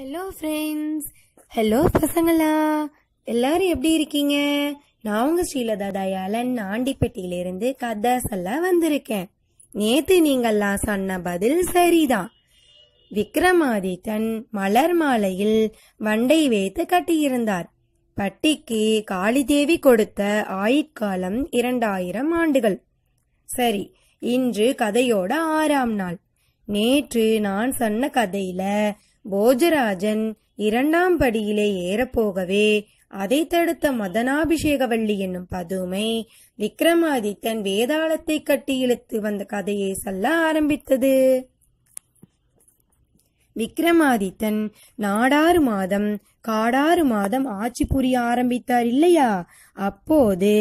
hello friends hello பசங்களா எல்லாரும் எப்படி இருக்கீங்க நான் உங்க ஸ்ரீலதா தயாளன் ஆண்டிப்பட்டியிலிருந்து கதை சொல்ல வந்திருக்கேன் நேத்து நீங்கள்லாம் சொன்ன பதில் சரிதான் விக்ரமாதித்தன் மலர் மாலையில் வண்டை வைத்து கட்டியிருந்தார் பட்டிக்கு காளிதேவி கொடுத்த ஆயுட்காலம் இரண்டாயிரம் ஆண்டுகள் சரி இன்று கதையோட ஆறாம் நாள் நேற்று நான் சொன்ன கதையில போஜராஜன் இரண்டாம் படியிலே ஏறப்போகவே அதை தடுத்த மதனாபிஷேகவள்ளி என்னும் பதுமை விக்ரமாதித்தன் வேதாளத்தை கட்டி இழுத்து வந்த கதையை சொல்ல ஆரம்பித்தது விக்ரமாதித்தன் நாடாறு மாதம் காடாறு மாதம் ஆட்சி புரிய ஆரம்பித்தார் இல்லையா அப்போது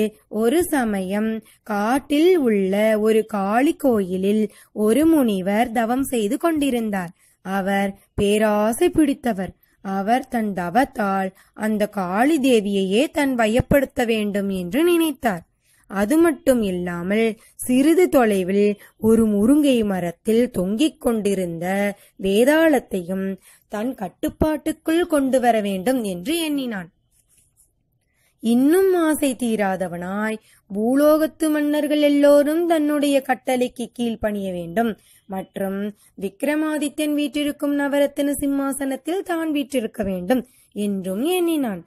ஒரு சமயம் காட்டில் உள்ள ஒரு காளி கோயிலில் ஒரு முனிவர் தவம் செய்து கொண்டிருந்தார் அவர் பேராசை பிடித்தவர் அவர் தன் தவத்தால் அந்த காளி தேவியையே தன் வயப்படுத்த வேண்டும் என்று நினைத்தார் அது மட்டும் இல்லாமல் சிறிது தொலைவில் ஒரு முருங்கை மரத்தில் தொங்கிக் கொண்டிருந்த வேதாளத்தையும் தன் கட்டுப்பாட்டுக்குள் கொண்டு வர வேண்டும் என்று எண்ணினான் இன்னும் ஆசை தீராதவனாய் பூலோகத்து மன்னர்கள் எல்லோரும் தன்னுடைய கட்டளைக்கு கீழ்ப்பணிய வேண்டும் மற்றும் விக்ரமாதித்யன் வீற்றிருக்கும் நவரத்தின சிம்மாசனத்தில் தான் வீற்றிருக்க வேண்டும் என்றும் எண்ணினான்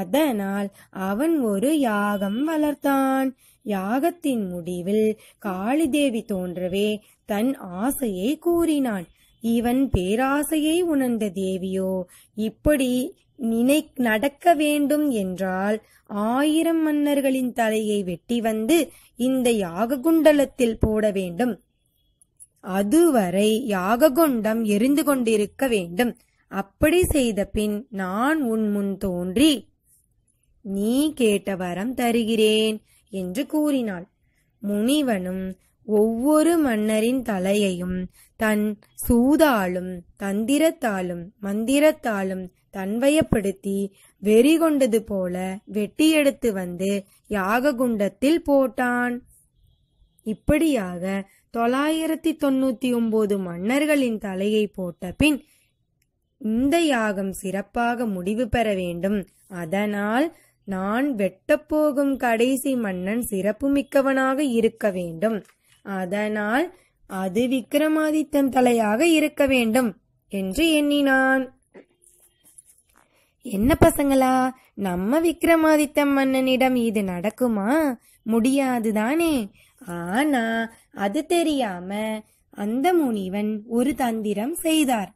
அதனால் அவன் ஒரு யாகம் வளர்த்தான் யாகத்தின் முடிவில் காளிதேவி தோன்றவே தன் ஆசையை கூறினான் இவன் பேராசையை உணர்ந்த தேவியோ இப்படி நினை நடக்க வேண்டும் என்றால் ஆயிரம் மன்னர்களின் தலையை வெட்டி வந்து இந்த யாக குண்டலத்தில் போட வேண்டும் அதுவரை யாக குண்டம் எரிந்து கொண்டிருக்க வேண்டும் அப்படி செய்த பின் நான் உன் முன் தோன்றி நீ கேட்ட வரம் தருகிறேன் என்று கூறினாள் முனிவனும் ஒவ்வொரு மன்னரின் தலையையும் தன் சூதாலும் தந்திரத்தாலும் மந்திரத்தாலும் தன்வயப்படுத்தி வெறி கொண்டது போல வெட்டியெடுத்து வந்து யாக குண்டத்தில் போட்டான் இப்படியாக தொள்ளாயிரத்தி தொண்ணூத்தி ஒன்பது மன்னர்களின் தலையை போட்ட பின் இந்த யாகம் சிறப்பாக முடிவு பெற வேண்டும் அதனால் நான் வெட்டப்போகும் கடைசி மன்னன் சிறப்புமிக்கவனாக இருக்க வேண்டும் அதனால் அது விக்ரமாதித்தன் தலையாக இருக்க வேண்டும் என்று எண்ணினான் என்ன பசங்களா நம்ம விக்ரமாதித்த மன்னனிடம் இது நடக்குமா முடியாதுதானே ஆனா அது தெரியாம அந்த முனிவன் ஒரு தந்திரம் செய்தார்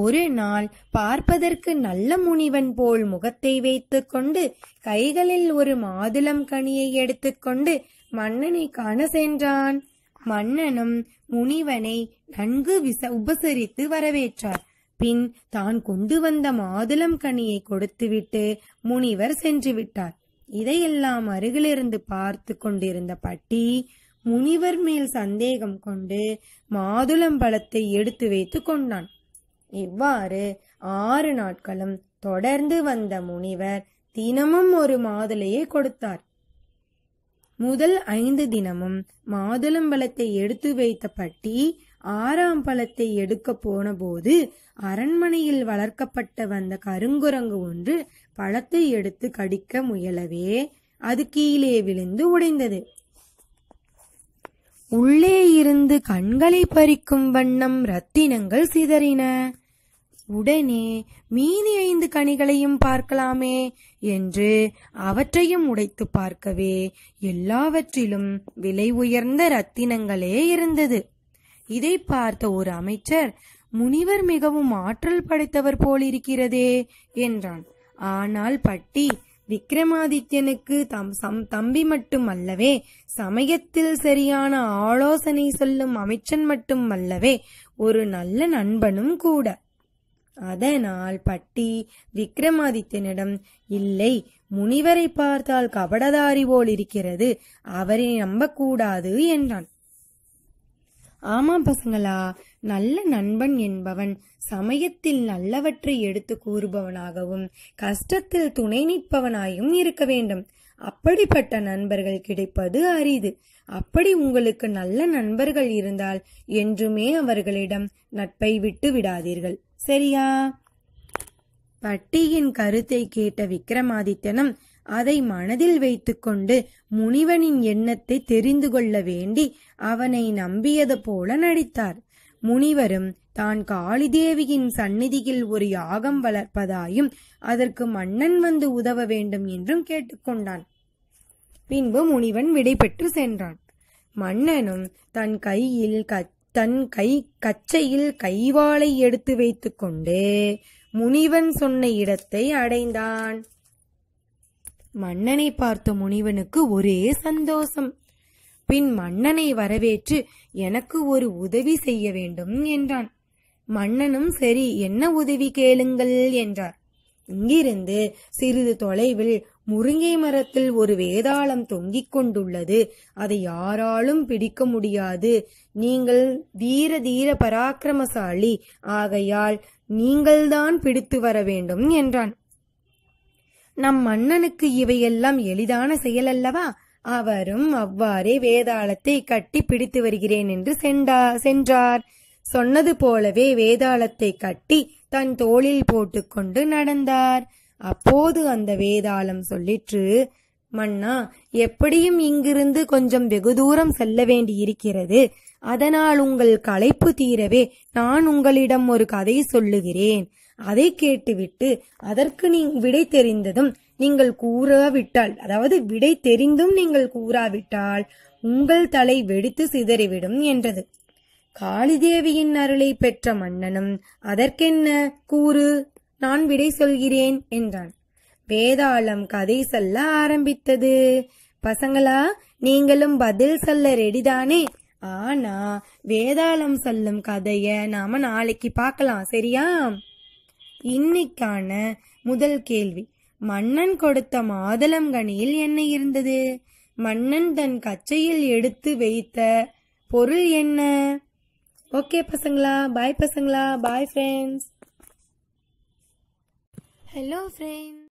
ஒரு நாள் பார்ப்பதற்கு நல்ல முனிவன் போல் முகத்தை வைத்துக்கொண்டு கைகளில் ஒரு மாதுளம் கனியை எடுத்துக்கொண்டு மன்னனை காண சென்றான் மன்னனும் முனிவனை நன்கு விச உபசரித்து வரவேற்றார் பின் தான் கொண்டு வந்த மாதுளம் கனியை கொடுத்துவிட்டு முனிவர் சென்று விட்டார் இதையெல்லாம் அருகிலிருந்து பார்த்து கொண்டிருந்த பட்டி முனிவர் மேல் சந்தேகம் கொண்டு மாதுளம் பழத்தை எடுத்து வைத்து கொண்டான் இவ்வாறு ஆறு நாட்களும் தொடர்ந்து வந்த முனிவர் தினமும் ஒரு மாதுளையை கொடுத்தார் முதல் ஐந்து தினமும் மாதுளம் பழத்தை எடுத்து வைத்த பட்டி ஆறாம் பழத்தை எடுக்க போனபோது அரண்மனையில் வளர்க்கப்பட்ட வந்த கருங்குரங்கு ஒன்று பழத்தை எடுத்து கடிக்க முயலவே அது கீழே விழுந்து உடைந்தது உள்ளே இருந்து கண்களை பறிக்கும் வண்ணம் ரத்தினங்கள் சிதறின உடனே மீதி ஐந்து கனிகளையும் பார்க்கலாமே என்று அவற்றையும் உடைத்து பார்க்கவே எல்லாவற்றிலும் விலை உயர்ந்த ரத்தினங்களே இருந்தது இதை பார்த்த ஒரு அமைச்சர் முனிவர் மிகவும் ஆற்றல் படைத்தவர் போலிருக்கிறதே என்றான் ஆனால் பட்டி விக்ரமாதித்யனுக்கு தம் சம் தம்பி மட்டும் அல்லவே சமயத்தில் சரியான ஆலோசனை சொல்லும் அமைச்சன் மட்டும் அல்லவே ஒரு நல்ல நண்பனும் கூட அதனால் பட்டி விக்ரமாதித்யனிடம் இல்லை முனிவரை பார்த்தால் கபடதாரி போல் இருக்கிறது அவரை நம்பக்கூடாது என்றான் ஆமா பசங்களா நல்ல நண்பன் என்பவன் சமயத்தில் நல்லவற்றை எடுத்து கூறுபவனாகவும் கஷ்டத்தில் துணை நிற்பவனாயும் இருக்க வேண்டும் அப்படிப்பட்ட நண்பர்கள் கிடைப்பது அரிது அப்படி உங்களுக்கு நல்ல நண்பர்கள் இருந்தால் என்றுமே அவர்களிடம் நட்பை விட்டு விடாதீர்கள் சரியா பட்டியின் கருத்தை கேட்ட விக்ரமாதித்தனம் அதை மனதில் வைத்துக்கொண்டு முனிவனின் எண்ணத்தை தெரிந்து கொள்ள வேண்டி அவனை நம்பியது போல நடித்தார் முனிவரும் தான் காளிதேவியின் சந்நிதியில் ஒரு யாகம் வளர்ப்பதாயும் அதற்கு மன்னன் வந்து உதவ வேண்டும் என்றும் கேட்டுக்கொண்டான் பின்பு முனிவன் விடைபெற்று சென்றான் மன்னனும் தன் கையில் தன் கை கச்சையில் கைவாளை எடுத்து வைத்துக்கொண்டு முனிவன் சொன்ன இடத்தை அடைந்தான் மன்னனை பார்த்த முனிவனுக்கு ஒரே சந்தோஷம் பின் மன்னனை வரவேற்று எனக்கு ஒரு உதவி செய்ய வேண்டும் என்றான் மன்னனும் சரி என்ன உதவி கேளுங்கள் என்றார் இங்கிருந்து சிறிது தொலைவில் முருங்கை மரத்தில் ஒரு வேதாளம் தொங்கிக் கொண்டுள்ளது அதை யாராலும் பிடிக்க முடியாது நீங்கள் தீர தீர பராக்கிரமசாலி ஆகையால் நீங்கள்தான் பிடித்து வர வேண்டும் என்றான் நம் அண்ணனுக்கு இவையெல்லாம் எளிதான செயல் அல்லவா அவரும் அவ்வாறே வேதாளத்தை கட்டி பிடித்து வருகிறேன் என்று சென்றா சென்றார் சொன்னது போலவே வேதாளத்தை கட்டி தன் தோளில் போட்டுக்கொண்டு நடந்தார் அப்போது அந்த வேதாளம் சொல்லிற்று மன்னா எப்படியும் இங்கிருந்து கொஞ்சம் வெகு தூரம் செல்ல வேண்டியிருக்கிறது அதனால் உங்கள் களைப்பு தீரவே நான் உங்களிடம் ஒரு கதை சொல்லுகிறேன் அதை கேட்டுவிட்டு அதற்கு நீ விடை தெரிந்ததும் நீங்கள் கூறாவிட்டால் அதாவது விடை தெரிந்தும் நீங்கள் கூறாவிட்டால் உங்கள் தலை வெடித்து சிதறிவிடும் என்றது காளிதேவியின் அருளை பெற்ற மன்னனும் அதற்கென்ன கூறு நான் விடை சொல்கிறேன் என்றான் வேதாளம் கதை சொல்ல ஆரம்பித்தது பசங்களா நீங்களும் பதில் சொல்ல ரெடிதானே ஆனா வேதாளம் சொல்லும் கதைய நாம நாளைக்கு பார்க்கலாம் சரியா இன்னைக்கான முதல் கேள்வி மன்னன் கொடுத்த கனியில் என்ன இருந்தது மன்னன் தன் கச்சையில் எடுத்து வைத்த பொருள் என்ன ஓகே பசங்களா பாய் பசங்களா பாய் ஃப்ரெண்ட்ஸ் ஹலோ ஃப்ரெண்ட்ஸ்